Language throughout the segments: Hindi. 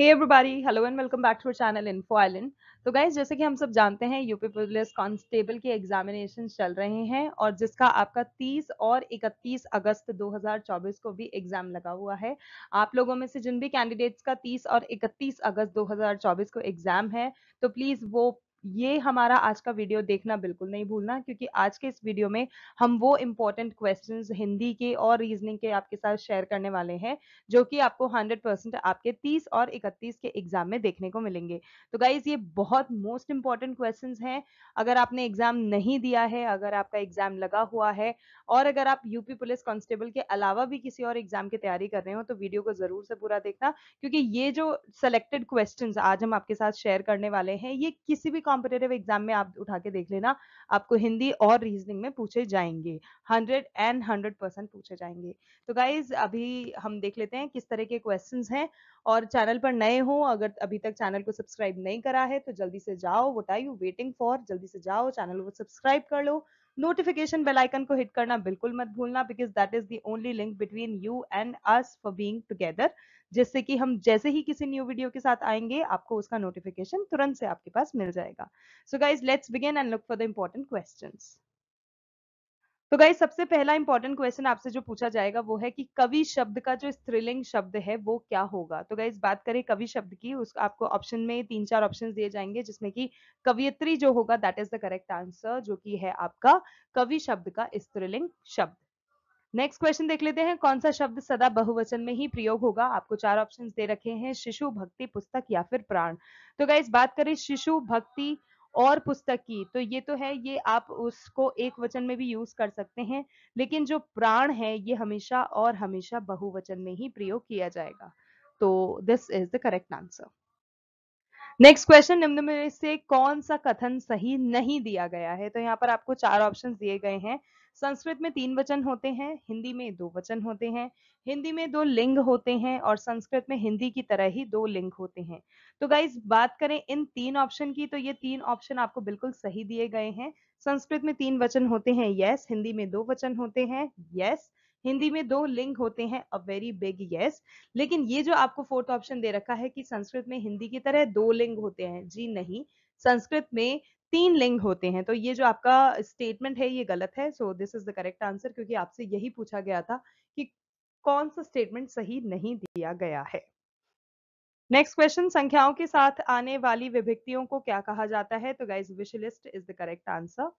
Hey everybody hello and welcome back to channel Info Island तो गाइज जैसे कि हम सब जानते हैं यूपी पुलिस कांस्टेबल के एग्जामिनेशन चल रहे हैं और जिसका आपका 30 और 31 अगस्त 2024 को भी एग्जाम लगा हुआ है आप लोगों में से जिन भी कैंडिडेट्स का 30 और 31 अगस्त 2024 को एग्जाम है तो प्लीज वो ये हमारा आज का वीडियो देखना बिल्कुल नहीं भूलना क्योंकि आज के इस वीडियो में हम वो इम्पोर्टेंट क्वेश्चंस हिंदी के और रीजनिंग के आपके साथ शेयर करने वाले हैं जो कि आपको 100 परसेंट आपके 30 और 31 के एग्जाम में देखने को मिलेंगे तो गाइज ये बहुत मोस्ट इम्पॉर्टेंट क्वेश्चन हैं अगर आपने एग्जाम नहीं दिया है अगर आपका एग्जाम लगा हुआ है और अगर आप यूपी पुलिस कॉन्स्टेबल के अलावा भी किसी और एग्जाम की तैयारी कर रहे हो तो वीडियो को जरूर से पूरा देखना क्योंकि ये जो सिलेक्टेड क्वेश्चन आज हम आपके साथ शेयर करने वाले हैं ये किसी भी कॉम्पिटेटिव एग्जाम में आप उठा के देख लेना आपको हिंदी और रीजनिंग में पूछे जाएंगे हंड्रेड एंड हंड्रेड परसेंट पूछे जाएंगे तो गाइज अभी हम देख लेते हैं किस तरह के क्वेश्चन हैं और चैनल पर नए हो अगर अभी तक चैनल को सब्सक्राइब नहीं करा है तो जल्दी से जाओ what are you waiting for जल्दी से जाओ चैनल को सब्सक्राइब कर लो नोटिफिकेशन बेल आइकन को हिट करना बिल्कुल मत भूलना because that is the only link between you and us for being together जिससे कि हम जैसे ही किसी न्यू वीडियो के साथ आएंगे आपको उसका नोटिफिकेशन तुरंत से आपके पास मिल जाएगा so guys let's begin and look for the important question तो गाई सबसे पहला इंपॉर्टेंट क्वेश्चन आपसे जो पूछा जाएगा वो है कि कवि शब्द का जो स्त्रीलिंग शब्द है वो क्या होगा तो गाइस बात करें कवि शब्द की उस आपको ऑप्शन में तीन चार ऑप्शन दिए जाएंगे जिसमें कि कवियत्री जो होगा that is the correct answer जो कि है आपका कवि शब्द का स्त्रीलिंग शब्द नेक्स्ट क्वेश्चन देख लेते हैं कौन सा शब्द सदा बहुवचन में ही प्रयोग होगा आपको चार ऑप्शंस दे रखे हैं शिशु भक्ति पुस्तक या फिर प्राण तो गाइस बात करें शिशु भक्ति और पुस्तक की तो ये तो है ये आप उसको एक वचन में भी यूज कर सकते हैं लेकिन जो प्राण है ये हमेशा और हमेशा बहुवचन में ही प्रयोग किया जाएगा तो this is the correct answer next question निम्न में से कौन सा कथन सही नहीं दिया गया है तो यहाँ पर आपको चार ऑप्शन दिए गए हैं संस्कृत में तीन वचन होते हैं हिंदी में दो वचन होते हैं हिंदी में दो लिंग होते हैं और संस्कृत में हिंदी की तरह ही दो लिंग होते हैं तो गाइज बात करें इन तीन ऑप्शन की तो ये तीन ऑप्शन आपको बिल्कुल सही दिए गए हैं संस्कृत में तीन वचन होते हैं यस हिंदी में दो वचन होते हैं यस हिंदी में दो लिंग होते हैं अ वेरी बिग यस लेकिन ये जो आपको फोर्थ ऑप्शन दे रखा है कि संस्कृत में हिंदी की तरह दो लिंग होते हैं जी नहीं संस्कृत में तीन लिंग होते हैं तो ये जो आपका स्टेटमेंट है ये गलत है so this is the correct answer क्योंकि आपसे यही पूछा गया था कि कौन सा स्टेटमेंट सही नहीं दिया गया है नेक्स्ट क्वेश्चन संख्याओं के साथ आने वाली विभक्तियों को क्या कहा जाता है तो guys wishlist is the correct answer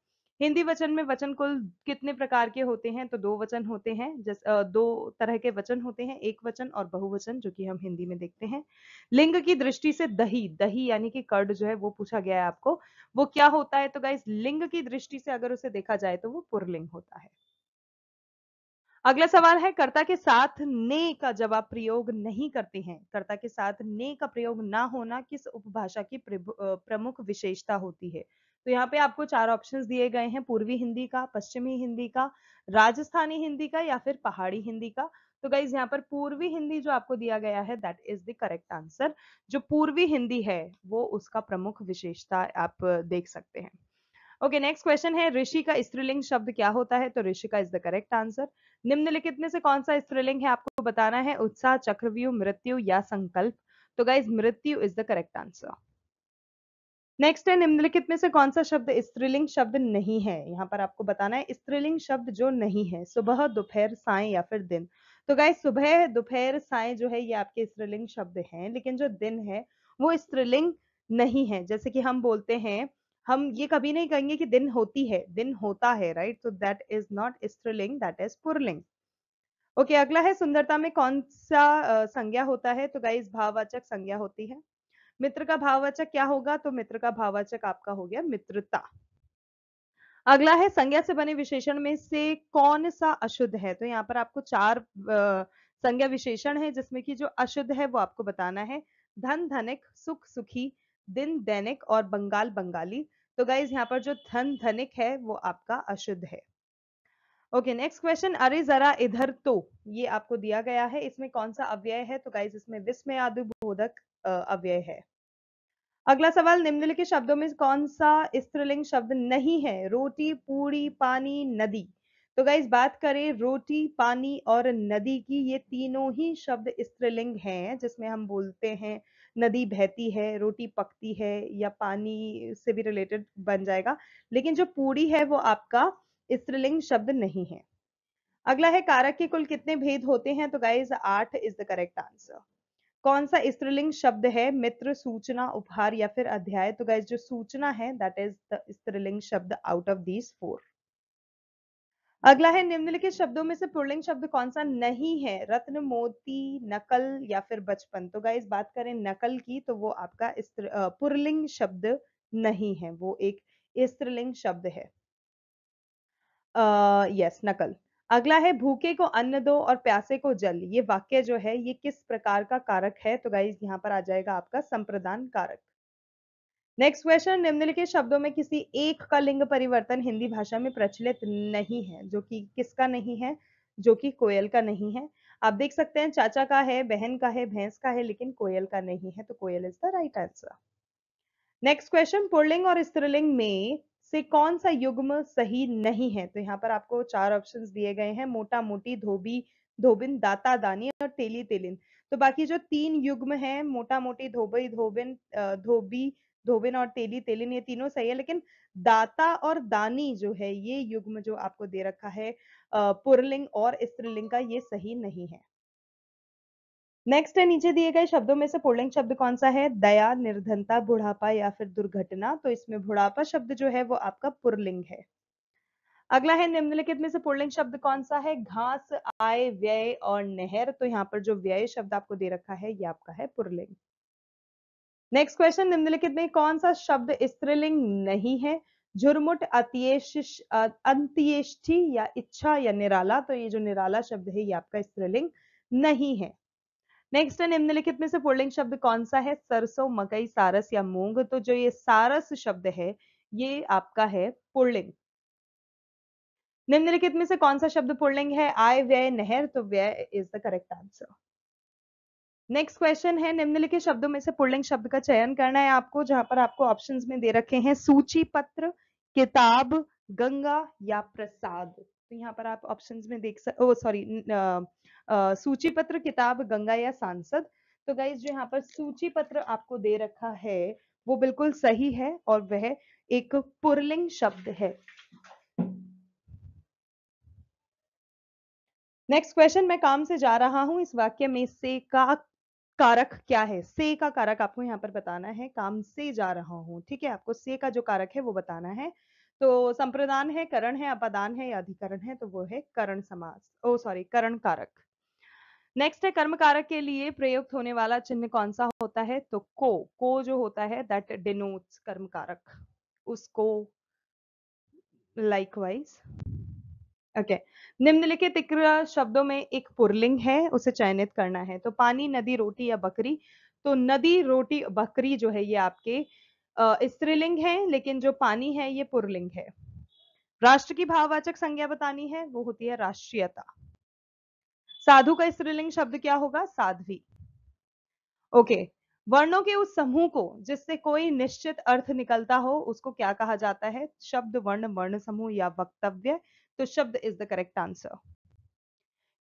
Hindi वचन में वचन कुल कितने प्रकार के होते हैं तो दो वचन होते हैं जस दो तरह के वचन होते हैं एक वचन और बहुवचन जो कि हम हिंदी में देखते हैं लिंग की दृष्टि से दही दही यानी कि कर्ड जो है वो पूछा गया है आपको वो क्या होता है तो गाइज लिंग की दृष्टि से अगर उसे देखा जाए तो वो पुरलिंग होता है अगला सवाल है कर्ता के साथ ने का जब आप प्रयोग नहीं करते हैं कर्ता के साथ ने का प्रयोग ना होना किस उपभाषा की प्रमुख विशेषता होती है तो यहाँ पे आपको चार ऑप्शंस दिए गए हैं पूर्वी हिंदी का पश्चिमी हिंदी का राजस्थानी हिंदी का या फिर पहाड़ी हिंदी का तो गाइज यहाँ पर पूर्वी हिंदी जो आपको दिया गया है that is the correct answer जो पूर्वी हिंदी है वो उसका प्रमुख विशेषता आप देख सकते हैं ओके नेक्स्ट क्वेश्चन है ऋषि का स्त्रीलिंग शब्द क्या होता है तो ऋषि का इज द करेक्ट आंसर निम्नलिखित में से कौन सा स्त्रीलिंग है आपको बताना है उत्साह चक्रव्यूह मृत्यु या संकल्प तो गाइज मृत्यु is the correct answer next है निम्नलिखित में से कौन सा शब्द स्त्रीलिंग शब्द नहीं है यहाँ पर आपको बताना है स्त्रीलिंग शब्द जो नहीं है सुबह दोपहर साय या फिर दिन तो गाय सुबह दोपहर साय जो है ये आपके स्त्रीलिंग शब्द हैं लेकिन जो दिन है वो स्त्रीलिंग नहीं है जैसे कि हम बोलते हैं हम ये कभी नहीं कहेंगे कि दिन होती है दिन होता है राइट तो दैट इज नॉट स्त्रीलिंग दैट इज पुरलिंग ओके अगला है सुंदरता में कौन सा संज्ञा होता है तो गाइस भाववाचक संज्ञा होती है मित्र का भाववाचक क्या होगा तो मित्र का भाववाचक आपका हो गया मित्रता अगला है संज्ञा से बने विशेषण में से कौन सा अशुद्ध है तो यहाँ पर आपको चार संज्ञा विशेषण है जिसमें कि जो अशुद्ध है वो आपको बताना है धन धनिक सुख सुखी दिन दैनिक और बंगाल बंगाली तो गाइज यहाँ पर जो धन धनिक है वो आपका अशुद्ध है ओके नेक्स्ट क्वेश्चन अरे जरा इधर तो ये आपको दिया गया है इसमें कौन सा अव्यय है तो गाइज इसमें विस्मय आदि बोधक अव्यय है अगला सवाल निम्नलिखित शब्दों में कौन सा स्त्रीलिंग शब्द नहीं है रोटी पूड़ी पानी नदी तो गाइज बात करें रोटी पानी और नदी की ये तीनों ही शब्द स्त्रीलिंग हैं जिसमें हम बोलते हैं नदी बहती है रोटी पकती है या पानी से भी रिलेटेड बन जाएगा लेकिन जो पूरी है वो आपका स्त्रीलिंग शब्द नहीं है अगला है कारक के कुल कितने भेद होते हैं तो गाइज आठ इज द करेक्ट आंसर कौन सा स्त्रीलिंग शब्द है मित्र सूचना उपहार या फिर अध्याय तो गाइज जो सूचना है दैट इज द स्त्रीलिंग शब्द आउट ऑफ दीज फोर अगला है निम्नलिखित शब्दों में से पुरलिंग शब्द कौन सा नहीं है रत्न मोती नकल या फिर बचपन तो गाइज बात करें नकल की तो वो आपका पुरलिंग शब्द नहीं है वो एक स्त्रीलिंग शब्द है यस uh, yes, नकल अगला है भूखे को अन्न दो और प्यासे को जल ये वाक्य जो है ये किस प्रकार का कारक है तो गाइज यहाँ पर आ जाएगा आपका संप्रदान कारक नेक्स्ट क्वेश्चन निम्नलिखित शब्दों में किसी एक का लिंग परिवर्तन हिंदी भाषा में प्रचलित नहीं है जो कि किसका नहीं है जो कि कोयल का नहीं है आप देख सकते हैं चाचा का है बहन का है भैंस का है लेकिन कोयल का नहीं है तो कोयल is the right answer next question पुल्लिंग और स्त्रीलिंग में से कौन सा युग्म सही नहीं है तो यहाँ पर आपको चार ऑप्शन दिए गए हैं मोटा मोटी धोबी धोबिन दाता दानी और तेली तेलिन तो बाकी जो तीन युग्म है मोटा मोटी धोबी धोबिन धोबी धोबिन और तेली तेलिन ये तीनों सही है लेकिन दाता और दानी जो है ये युग्म जो आपको दे रखा है पुरलिंग और स्त्रीलिंग का ये सही नहीं है नेक्स्ट है नीचे दिए गए शब्दों में से पुल्लिंग शब्द कौन सा है दया निर्धनता बुढ़ापा या फिर दुर्घटना तो इसमें बुढ़ापा शब्द जो है वो आपका पुरलिंग है अगला है निम्नलिखित में से पुल्लिंग शब्द कौन सा है घास आय व्यय और नहर तो यहाँ पर जो व्यय शब्द आपको दे रखा है ये आपका है पुरलिंग नेक्स्ट क्वेश्चन निम्नलिखित में कौन सा शब्द स्त्रीलिंग नहीं है झुरमुट अंत्येष्टि या इच्छा या निराला तो ये जो निराला शब्द है ये आपका स्त्रीलिंग नहीं है नेक्स्ट है निम्नलिखित में से पुर्लिंग शब्द कौन सा है सरसों मकई सारस या मूंग तो जो ये सारस शब्द है ये आपका है पुल्लिंग निम्नलिखित में से कौन सा शब्द पुर्लिंग है आय व्यय नहर तो व्यय is the correct answer next question है निम्नलिखित शब्दों में से पुर्लिंग शब्द का चयन करना है आपको जहां पर आपको ऑप्शंस में दे रखे हैं सूची पत्र किताब गंगा या प्रसाद तो यहाँ पर आप ऑप्शंस में देख सकते ओ सॉरी सूची पत्र किताब गंगा या सांसद तो गाइज जो यहाँ पर सूची पत्र आपको दे रखा है वो बिल्कुल सही है और वह एक पुरलिंग शब्द है नेक्स्ट क्वेश्चन मैं काम से जा रहा हूं इस वाक्य में से का कारक क्या है से का कारक आपको यहाँ पर बताना है काम से जा रहा हूं ठीक है आपको से का जो कारक है वो बताना है तो संप्रदान है करण है अपादान है या अधिकरण है तो वो है करण समास ओ सॉरी करण कारक नेक्स्ट है कर्म कारक के लिए प्रयुक्त होने वाला चिन्ह कौन सा होता है तो को को जो होता है दैट डिनोट्स कर्म कारक उसको लाइकवाइज ओके निम्नलिखित इक्र शब्दों में एक पुरलिंग है उसे चयनित करना है तो पानी नदी रोटी या बकरी तो नदी रोटी बकरी जो है ये आपके स्त्रीलिंग है लेकिन जो पानी है ये पुरलिंग है राष्ट्र की भाववाचक संज्ञा बतानी है वो होती है राष्ट्रीयता साधु का स्त्रीलिंग शब्द क्या होगा साध्वी ओके वर्णों के उस समूह को जिससे कोई निश्चित अर्थ निकलता हो उसको क्या कहा जाता है शब्द वर्ण वर्ण समूह या वक्तव्य तो शब्द is the correct answer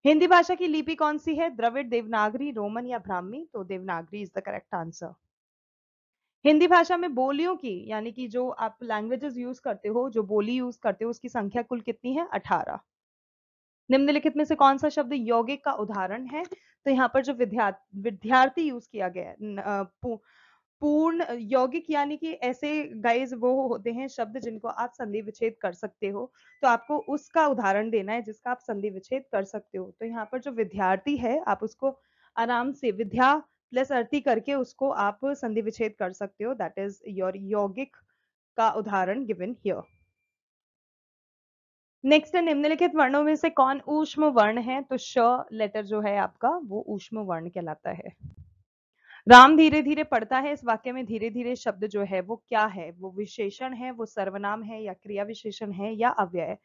Hindi भाषा की लिपि कौन सी है द्रविड़ देवनागरी रोमन या ब्राह्मी तो Devanagari is the correct answer Hindi भाषा में बोलियों की यानी कि जो आप लैंग्वेजेस यूज करते हो जो बोली यूज करते हो उसकी संख्या कुल कितनी है अठारह निम्नलिखित में से कौन सा शब्द यौगिक का उदाहरण है तो यहाँ पर जो विद्या विद्यार्थी यूज किया गया है पूर्ण यौगिक यानी कि ऐसे गाइज वो होते हैं शब्द जिनको आप संधि विच्छेद कर सकते हो तो आपको उसका उदाहरण देना है जिसका आप संधि विच्छेद कर सकते हो तो यहाँ पर जो विद्यार्थी है आप उसको आराम से विद्या प्लस अर्थी करके उसको आप संधि विच्छेद कर सकते हो दैट इज योर यौगिक का उदाहरण गिवन हियर नेक्स्ट है निम्नलिखित वर्णों में से कौन ऊष्म वर्ण है तो श लेटर जो है आपका वो ऊष्म वर्ण कहलाता है राम धीरे धीरे पढ़ता है इस वाक्य में धीरे धीरे शब्द जो है वो क्या है वो विशेषण है वो सर्वनाम है या क्रिया विशेषण है या अव्यय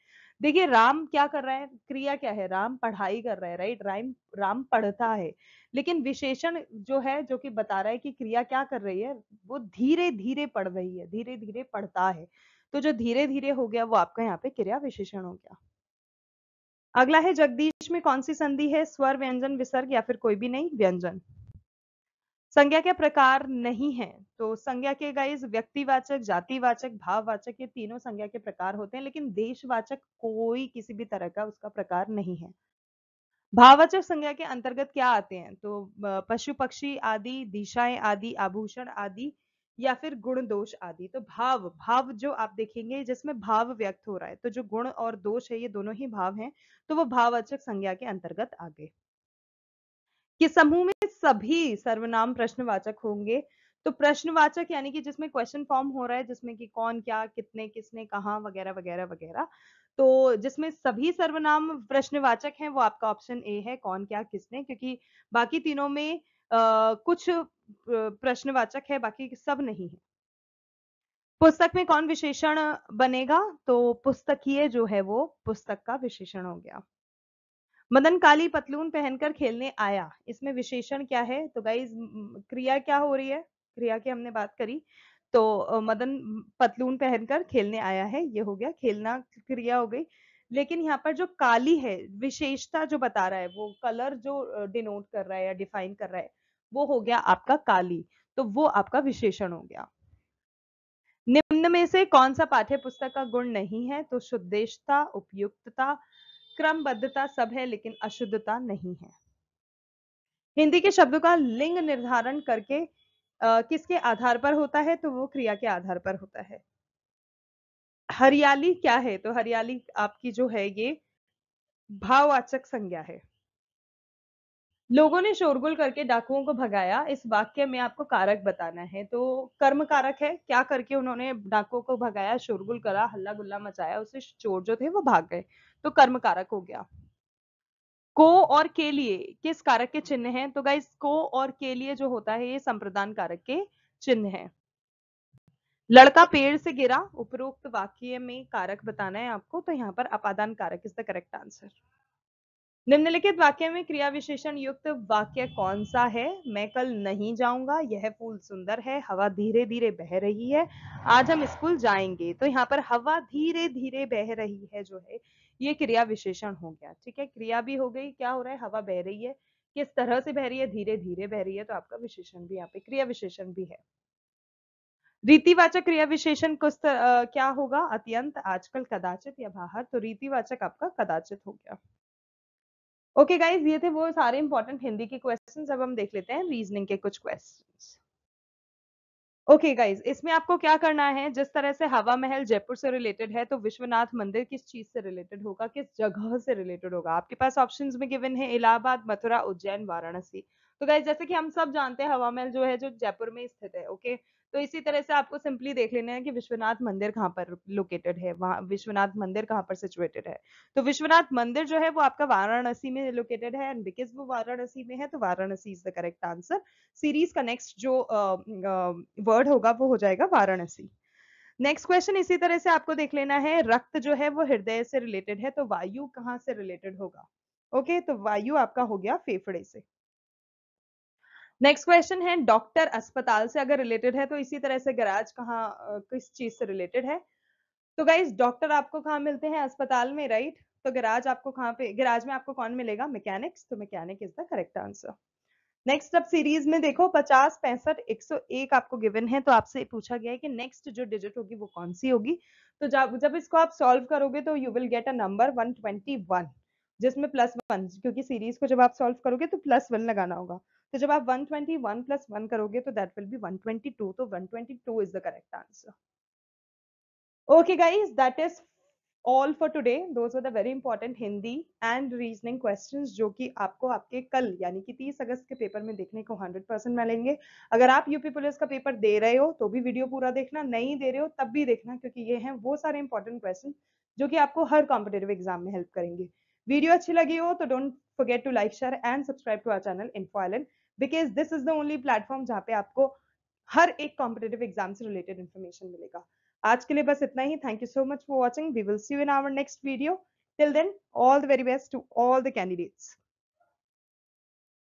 देखिए राम क्या कर रहा है क्रिया क्या है राम पढ़ाई कर रहा है राइट राम राम पढ़ता है लेकिन विशेषण जो है जो कि बता रहा है कि क्रिया क्या कर रही है वो धीरे धीरे पढ़ रही है धीरे धीरे पढ़ता है तो जो धीरे धीरे हो गया वो आपका यहाँ पे क्रिया विशेषण हो गया अगला है जगदीश में कौन सी संधि है स्वर व्यंजन विसर्ग या फिर कोई भी नहीं व्यंजन संज्ञा के प्रकार नहीं है तो संज्ञा के गाइज व्यक्तिवाचक जातिवाचक भाववाचक ये तीनों संज्ञा के प्रकार होते हैं लेकिन देशवाचक कोई किसी भी तरह का उसका प्रकार नहीं है भाववाचक संज्ञा के अंतर्गत क्या आते हैं तो पशु पक्षी आदि दिशाएं आदि आभूषण आदि या फिर गुण दोष आदि तो भाव भाव जो आप देखेंगे जिसमें भाव व्यक्त हो रहा है तो जो गुण और दोष है ये दोनों ही भाव हैं तो वो भाववाचक संज्ञा के अंतर्गत आ गए कि समूह में सभी सर्वनाम प्रश्नवाचक होंगे तो प्रश्नवाचक यानी कि जिसमें क्वेश्चन फॉर्म हो रहा है जिसमें कि कौन क्या कितने किसने कहा वगैरह वगैरह वगैरह तो जिसमें सभी सर्वनाम प्रश्नवाचक हैं वो आपका ऑप्शन ए है कौन क्या किसने क्योंकि बाकी तीनों में आ, कुछ प्रश्नवाचक है बाकी सब नहीं है पुस्तक में कौन विशेषण बनेगा तो पुस्तकीय जो है वो पुस्तक का विशेषण हो गया मदन काली पतलून पहनकर खेलने आया इसमें विशेषण क्या है तो गाइज क्रिया क्या हो रही है क्रिया की हमने बात करी तो मदन पतलून पहनकर खेलने आया है ये हो गया खेलना क्रिया हो गई लेकिन यहाँ पर जो काली है विशेषता जो बता रहा है वो कलर जो डिनोट कर रहा है या डिफाइन कर रहा है वो हो गया आपका काली तो वो आपका विशेषण हो गया निम्न में से कौन सा पाठ्य पुस्तक का गुण नहीं है तो शुद्धेशता उपयुक्तता क्रमबद्धता सब है लेकिन अशुद्धता नहीं है हिंदी के शब्दों का लिंग निर्धारण करके आ, किसके आधार पर होता है तो वो क्रिया के आधार पर होता है हरियाली क्या है तो हरियाली आपकी जो है ये भाववाचक संज्ञा है लोगों ने शोरगुल करके डाकुओं को भगाया इस वाक्य में आपको कारक बताना है तो कर्म कारक है क्या करके उन्होंने डाकुओं को भगाया शोरगुल करा हल्ला गुल्ला मचाया उसे चोर जो थे वो भाग गए तो कर्म कारक हो गया को और के लिए किस कारक के चिन्ह हैं तो गाइस को और के लिए जो होता है ये संप्रदान कारक के चिन्ह हैं लड़का पेड़ से गिरा उपरोक्त वाक्य में कारक बताना है आपको तो यहाँ पर अपादान कारक इज द करेक्ट आंसर निम्नलिखित वाक्य में क्रिया विशेषण युक्त वाक्य कौन सा है मैं कल नहीं जाऊंगा यह फूल सुंदर है हवा धीरे धीरे बह रही है आज हम स्कूल जाएंगे तो यहाँ पर हवा धीरे धीरे बह रही है जो है ये क्रिया विशेषण हो गया ठीक है क्रिया भी हो गई क्या हो रहा है हवा बह रही है किस तरह से बह रही है धीरे धीरे बह रही है तो आपका विशेषण भी यहाँ पे क्रिया विशेषण भी है रीतिवाचक क्रिया विशेषण कुछ क्या होगा अत्यंत आजकल कदाचित या बाहर तो रीतिवाचक आपका कदाचित हो गया ओके okay गाइज ये थे वो सारे इंपॉर्टेंट हिंदी के क्वेश्चंस अब हम देख लेते हैं रीजनिंग के कुछ क्वेश्चंस ओके गाइज इसमें आपको क्या करना है जिस तरह से हवा महल जयपुर से रिलेटेड है तो विश्वनाथ मंदिर किस चीज से रिलेटेड होगा किस जगह से रिलेटेड होगा आपके पास ऑप्शंस में गिवन है इलाहाबाद मथुरा उज्जैन वाराणसी तो गाइज जैसे कि हम सब जानते हैं हवा महल जो है जो जयपुर में स्थित है ओके okay? तो इसी तरह से आपको सिंपली देख लेना है कि विश्वनाथ मंदिर कहाँ पर लोकेटेड है वहाँ विश्वनाथ मंदिर कहाँ पर सिचुएटेड है तो विश्वनाथ मंदिर जो है वो आपका वाराणसी में लोकेटेड है एंड बिकॉज वो वाराणसी में है तो Varanasi is the correct answer series का नेक्स्ट जो वर्ड होगा वो हो जाएगा वाराणसी नेक्स्ट क्वेश्चन इसी तरह से आपको देख लेना है रक्त जो है वो हृदय से रिलेटेड है तो वायु कहाँ से रिलेटेड होगा ओके okay, तो वायु आपका हो गया फेफड़े से नेक्स्ट क्वेश्चन है डॉक्टर अस्पताल से अगर रिलेटेड है तो इसी तरह से गराज कहाँ किस चीज से रिलेटेड है तो गाइज डॉक्टर आपको कहाँ मिलते हैं अस्पताल में राइट तो गराज आपको कहाँ पे गराज में आपको कौन मिलेगा मैकेनिक्स तो mechanic is the correct answer next अब सीरीज में देखो पचास पैंसठ एक सौ एक आपको गिवन है तो आपसे पूछा गया है कि नेक्स्ट जो डिजिट होगी वो कौन सी होगी तो जब जब इसको आप सॉल्व करोगे तो you will get a number one twenty one जिसमें प्लस वन क्योंकि सीरीज को जब आप सॉल्व करोगे तो प्लस वन लगाना होगा तो जब आप 121 ट्वेंटी वन प्लस वन करोगे तो दैट विल बी 122 तो 122 is the correct answer okay guys that is all for today those the very important Hindi and reasoning questions जो कि आपको आपके कल यानी कि 30 अगस्त के पेपर में देखने को 100 परसेंट मिलेंगे अगर आप यूपी पुलिस का पेपर दे रहे हो तो भी वीडियो पूरा देखना नहीं दे रहे हो तब भी देखना क्योंकि ये हैं वो सारे इंपॉर्टेंट क्वेश्चन जो कि आपको हर कॉम्पिटेटिव एग्जाम में हेल्प करेंगे वीडियो अच्छी लगी हो तो don't forget to like share and subscribe to our channel info because this is the only platform जहाँ पे आपको हर एक कॉम्पिटेटिव एग्जाम से रिलेटेड इन्फॉर्मेशन मिलेगा आज के लिए बस इतना ही thank you so much for watching we will see you in our next video till then all the very best to all the candidates